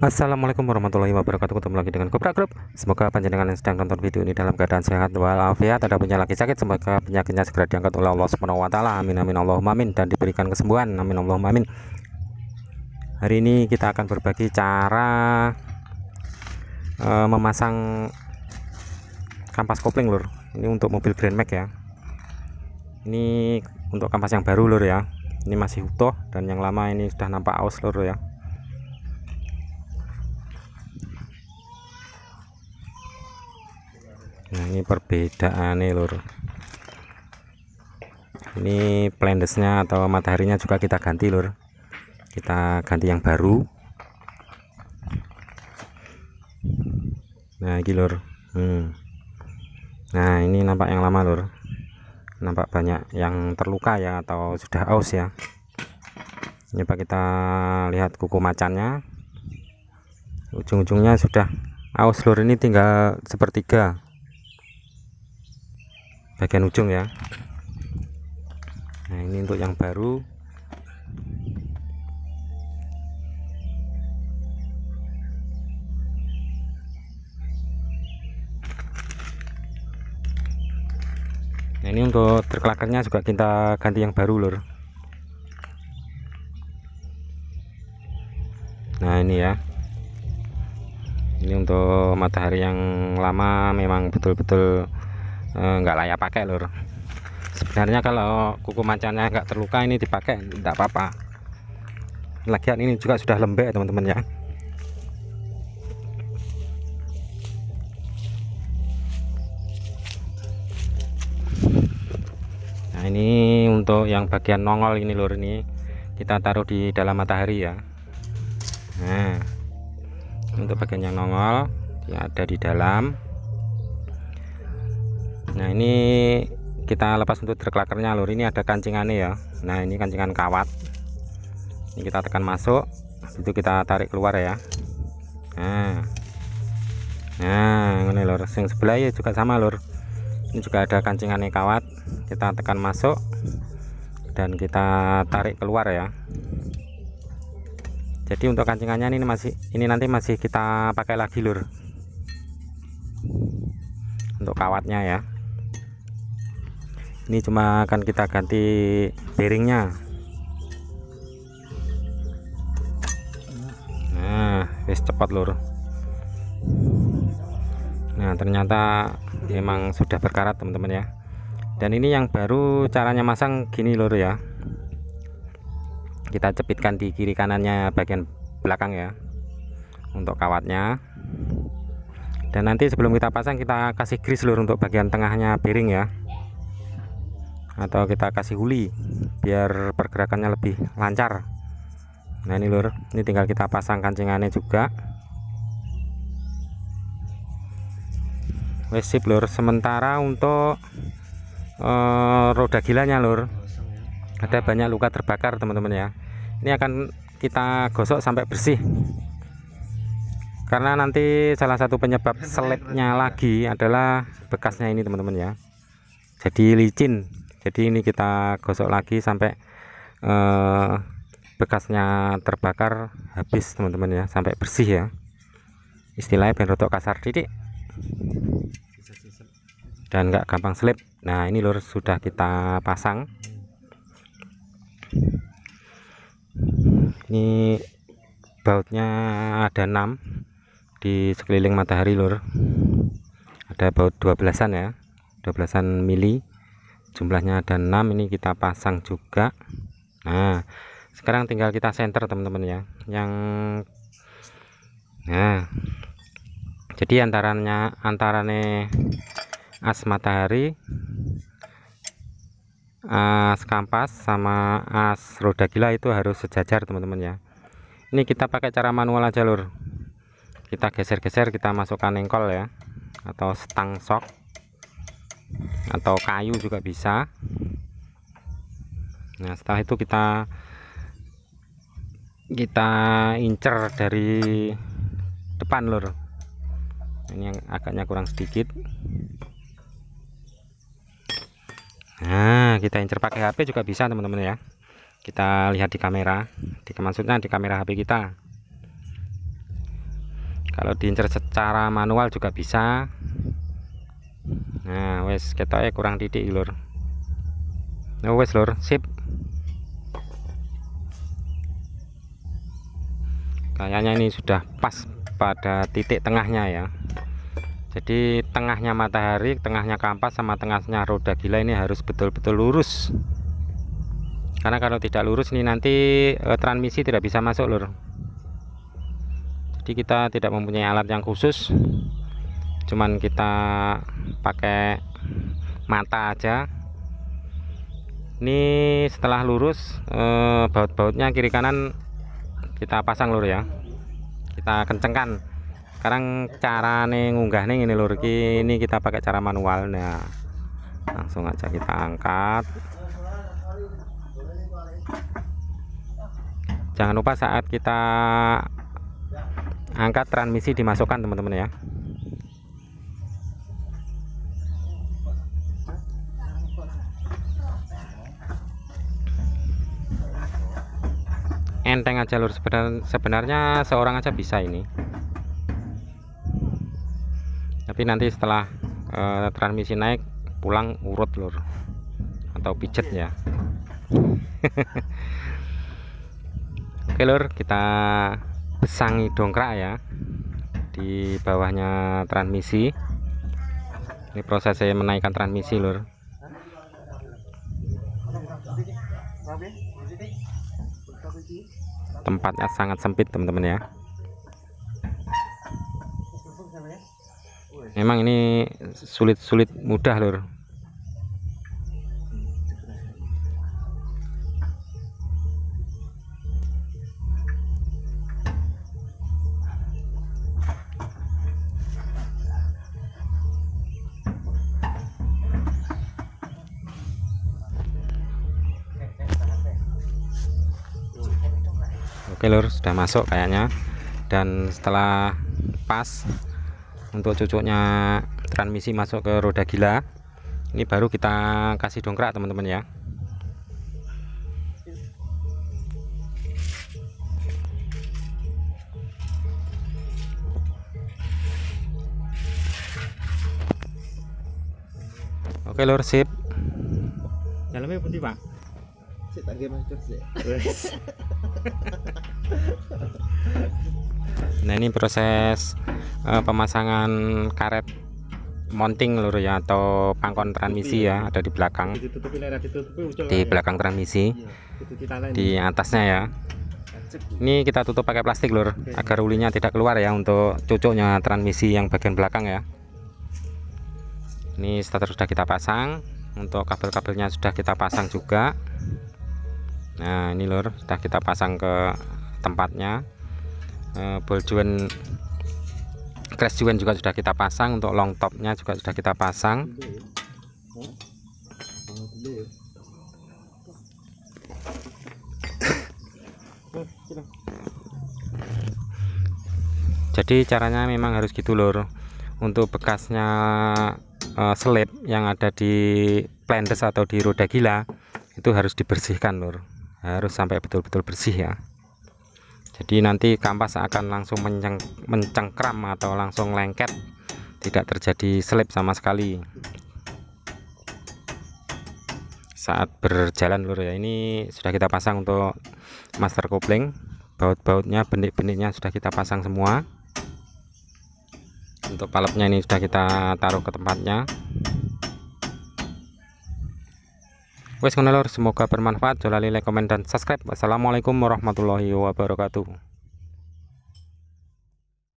Assalamualaikum warahmatullahi wabarakatuh ketemu lagi dengan Kobra Group semoga panjenengan yang sedang nonton video ini dalam keadaan sehat walafiat ada punya lagi sakit semoga penyakitnya segera diangkat oleh Allah Subhanahu wa taala amin amin Allahumma amin dan diberikan kesembuhan amin Allahumma amin hari ini kita akan berbagi cara uh, memasang kampas kopling lur ini untuk mobil Grand Max ya ini untuk kampas yang baru lur ya ini masih utuh dan yang lama ini sudah nampak aus lur ya nah ini perbedaannya lur ini plendesnya atau mataharinya juga kita ganti lur kita ganti yang baru nah ini lur hmm. nah ini nampak yang lama lur nampak banyak yang terluka ya atau sudah aus ya ini pak kita lihat kuku macannya ujung-ujungnya sudah aus lur ini tinggal sepertiga bagian ujung ya nah ini untuk yang baru nah ini untuk terkelakernya juga kita ganti yang baru lor nah ini ya ini untuk matahari yang lama memang betul-betul Eh, nggak layak pakai lur sebenarnya kalau kuku macannya nggak terluka ini dipakai tidak apa-apa lagian ini juga sudah lembek teman-teman ya nah ini untuk yang bagian nongol ini lur ini kita taruh di dalam matahari ya nah untuk bagian yang nongol dia ada di dalam nah ini kita lepas untuk terklakernya lur ini ada kancingannya ya nah ini kancingan kawat ini kita tekan masuk itu kita tarik keluar ya nah nah ini lur yang sebelah ya juga sama lur ini juga ada kancingannya kawat kita tekan masuk dan kita tarik keluar ya jadi untuk kancingannya ini masih ini nanti masih kita pakai lagi lur untuk kawatnya ya ini cuma akan kita ganti piringnya. nah wis cepat lur nah ternyata memang sudah berkarat teman-teman ya dan ini yang baru caranya masang gini lur ya kita cepitkan di kiri kanannya bagian belakang ya untuk kawatnya dan nanti sebelum kita pasang kita kasih grease lur untuk bagian tengahnya piring ya atau kita kasih huli biar pergerakannya lebih lancar nah ini lur ini tinggal kita pasang kancingannya juga wesip lur sementara untuk eh, roda gilanya lur ada banyak luka terbakar teman-teman ya ini akan kita gosok sampai bersih karena nanti salah satu penyebab seletnya lagi adalah bekasnya ini teman-teman ya jadi licin jadi ini kita gosok lagi sampai eh, bekasnya terbakar habis teman-teman ya sampai bersih ya istilahnya ben kasar titik dan nggak gampang slip nah ini lur sudah kita pasang ini bautnya ada enam di sekeliling matahari lur ada baut dua belasan ya dua belasan mili jumlahnya ada 6 ini kita pasang juga nah sekarang tinggal kita center teman-teman ya yang nah jadi antaranya antarane as matahari as kampas sama as roda gila itu harus sejajar teman-teman ya ini kita pakai cara manual aja lur kita geser-geser kita masukkan engkol ya atau stang shock atau kayu juga bisa nah setelah itu kita kita incer dari depan lur ini yang agaknya kurang sedikit nah kita incer pakai HP juga bisa teman-teman ya kita lihat di kamera di maksudnya di kamera HP kita kalau diincer secara manual juga bisa nah wes kita ya kurang titik lor nah wes lor sip kayaknya ini sudah pas pada titik tengahnya ya jadi tengahnya matahari tengahnya kampas sama tengahnya roda gila ini harus betul-betul lurus karena kalau tidak lurus ini nanti e, transmisi tidak bisa masuk lur jadi kita tidak mempunyai alat yang khusus cuman kita pakai mata aja ini setelah lurus eh, baut-bautnya kiri kanan kita pasang lur ya kita kencengkan sekarang cara nih ngunggah nih ini lur ini kita pakai cara manual nah langsung aja kita angkat jangan lupa saat kita angkat transmisi dimasukkan teman-teman ya enteng aja lur sebenar, sebenarnya seorang aja bisa ini tapi nanti setelah uh, transmisi naik pulang urut lur atau pijet ya oke lur kita besangi dongkrak ya di bawahnya transmisi ini proses saya menaikkan transmisi lur tempatnya sangat sempit teman-teman ya memang ini sulit-sulit mudah lor oke lur sudah masuk kayaknya dan setelah pas untuk cucuknya transmisi masuk ke roda gila ini baru kita kasih dongkrak teman-teman ya Oke lur sip. Dalamnya putih, Pak. Sik tak mas. nah ini proses uh, pemasangan karet mounting lur ya atau pangkon transmisi ya? ya ada di belakang di belakang transmisi iya, di ya. atasnya ya ini kita tutup pakai plastik lur agar ulinya tidak keluar ya untuk cucuknya transmisi yang bagian belakang ya ini starter sudah kita pasang untuk kabel-kabelnya sudah kita pasang juga nah ini lur sudah kita pasang ke tempatnya e, ball juga sudah kita pasang untuk long topnya juga sudah kita pasang jadi caranya memang harus gitu lor untuk bekasnya eh, selip yang ada di plantes atau di roda gila itu harus dibersihkan lor harus sampai betul-betul bersih ya jadi nanti kampas akan langsung menceng mencengkram atau langsung lengket tidak terjadi selip sama sekali saat berjalan lur ya ini sudah kita pasang untuk master kopling baut-bautnya benik-beniknya sudah kita pasang semua untuk palepnya ini sudah kita taruh ke tempatnya Wes semoga bermanfaat. Jangan like, komen dan subscribe. Wassalamualaikum warahmatullahi wabarakatuh.